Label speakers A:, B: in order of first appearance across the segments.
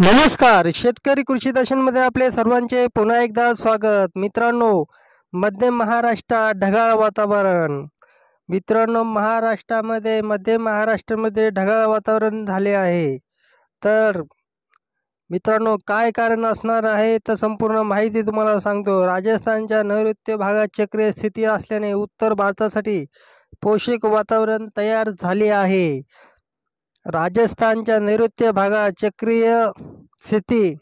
A: नमस्कार शेतकरी कृषी दर्शनमध्ये आपले सर्वांचे पुन्हा एकदा स्वागत मित्रांनो मध्य महाराष्ट्रात ढगाळ वातावरण मित्रांनो महाराष्ट्रामध्ये मध्य महाराष्ट्रामध्ये ढगाळ वातावरण झाले आहे तर मित्रांनो काय कारण असणार आहे तर संपूर्ण माहिती तुम्हाला सांगतो राजस्थानच्या नैऋत्य भागात चक्रीय स्थिती असल्याने उत्तर भारतासाठी पोषक वातावरण तयार झाले आहे राजस्थानच्या नैऋत्य भागात चक्रीय स्थिती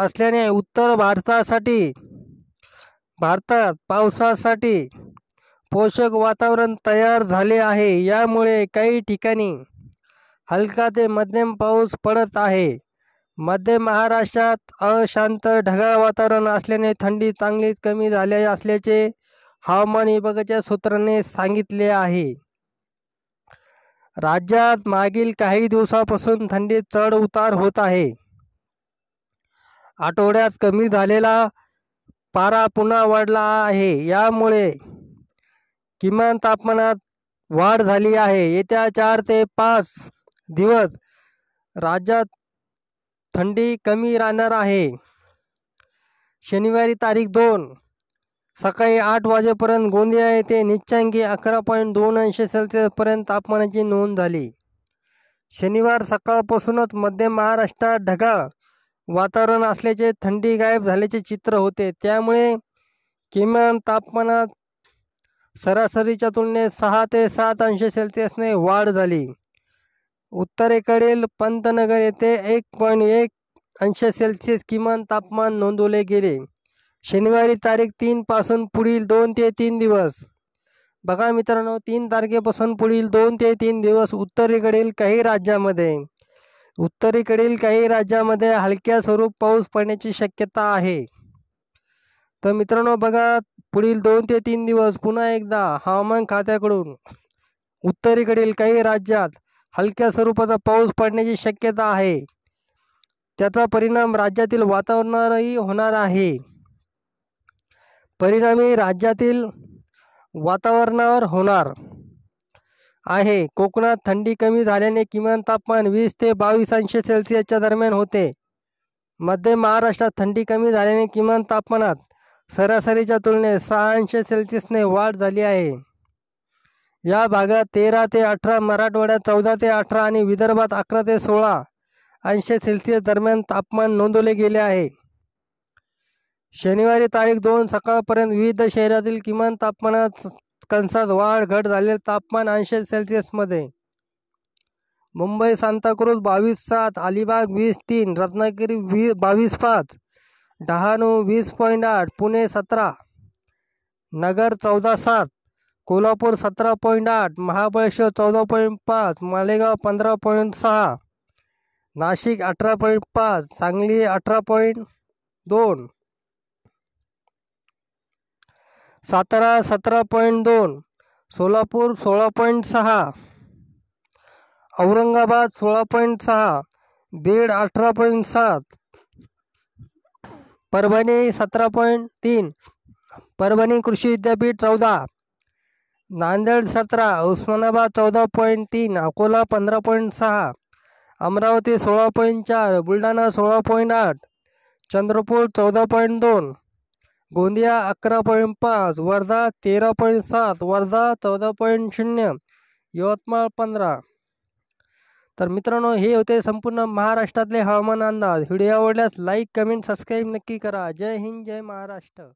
A: असल्याने उत्तर भारतासाठी भारतात पावसासाठी पोषक वातावरण तयार झाले आहे यामुळे काही ठिकाणी हलका ते मध्यम पाऊस पडत आहे मध्य महाराष्ट्रात अशांत ढगाळ वातावरण असल्याने थंडी चांगली कमी झाली असल्याचे हवामान विभागाच्या सूत्राने सांगितले आहे राज्यात मागील काही दिवसापासून थंडीत चढ उतार होत आहे आठवड्यात कमी झालेला पारा पुन्हा वाढला आहे यामुळे किमान तापमानात वाढ झाली आहे येत्या चार ते पाच दिवस राज्यात थंडी कमी राहणार आहे शनिवारी तारीख दोन सकाळी आठ वाजेपर्यंत गोंदिया येथे निच्चांकी अकरा पॉईंट दोन अंश सेल्सिअसपर्यंत तापमानाची नोंद झाली शनिवार सकाळपासूनच मध्य महाराष्ट्रात ढगाळ वातावरण असल्याचे थंडी गायब झाल्याचे चित्र होते त्यामुळे किमान तापमानात सरासरीच्या तुलनेत सहा ते सात अंश सेल्सिअसने वाढ झाली उत्तरेकडील पंतनगर येथे एक पॉईंट एक अंश सेल्सिअस किमान तापमान नोंदवले गेले शनिवारी तारीख पासून पुढील दोन ते तीन दिवस बघा मित्रांनो तीन तारखेपासून पुढील दोन ते तीन दिवस उत्तरेकडील काही राज्यामध्ये उत्तरेकडील काही राज्यामध्ये हलक्या स्वरूप पाऊस पडण्याची शक्यता आहे तर मित्रांनो बघा पुढील दोन ते तीन दिवस पुन्हा एकदा हवामान खात्याकडून उत्तरेकडील काही राज्यात हलक्या स्वरूपाचा पाऊस पडण्याची शक्यता आहे त्याचा परिणाम राज्यातील वातावरणावरही होणार आहे परिणामी राज्यातील वातावरणावर होणार आहे कोकणात थंडी कमी झाल्याने किमान तापमान वीस ते बावीस अंश सेल्सिअसच्या दरम्यान होते मध्य महाराष्ट्रात थंडी कमी झाल्याने किमान तापमानात सरासरीच्या तुलनेत सहा अंश सेल्सिअसने वाढ झाली आहे या भागात तेरा ते अठरा मराठवाड्यात चौदा ते अठरा आणि विदर्भात अकरा ते सोळा अंश सेल्सिअस दरम्यान तापमान नोंदवले गेले आहे शनिवारी तारीख दोन सकाळपर्यंत विविध शहरातील किमान तापमानात कंसात वाढ घट झालेलं तापमान ऐंशी सेल्सिअसमध्ये मुंबई सांताक्रूज बावीस सात अलिबाग वीस तीन रत्नागिरी वी बावीस पाच डहाणू वीस पॉईंट आठ पुणे सतरा नगर चौदा सात कोल्हापूर सतरा पॉईंट आठ महाबळेश्वर चौदा पॉईंट पाच मालेगाव पंधरा पॉईंट सहा नाशिक अठरा पॉईंट पाच सांगली अठरा पॉईंट दोन सातारा सतरा पॉईंट दोन सोलापूर सोळा पॉईंट सहा औरंगाबाद सोळा पॉईंट सहा बीड अठरा पॉईंट सात परभणी सतरा पॉईंट तीन परभणी कृषी विद्यापीठ चौदा नांदेड सतरा उस्मानाबाद चौदा पॉईंट तीन अकोला पंधरा पॉईंट सहा अमरावती सोळा पॉईंट चार बुलढाणा सोळा पॉईंट आठ चंद्रपूर चौदा पॉईंट दोन गोंदिया अकरा पॉईंट पाच वर्धा तेरा पॉईंट सात वर्धा चौदा पॉईंट शून्य यवतमाळ पंधरा तर मित्रांनो हे होते संपूर्ण महाराष्ट्रातले हवामान अंदाज व्हिडिओ आवडल्यास लाईक कमेंट सबस्क्राईब नक्की करा जय हिंद जय महाराष्ट्र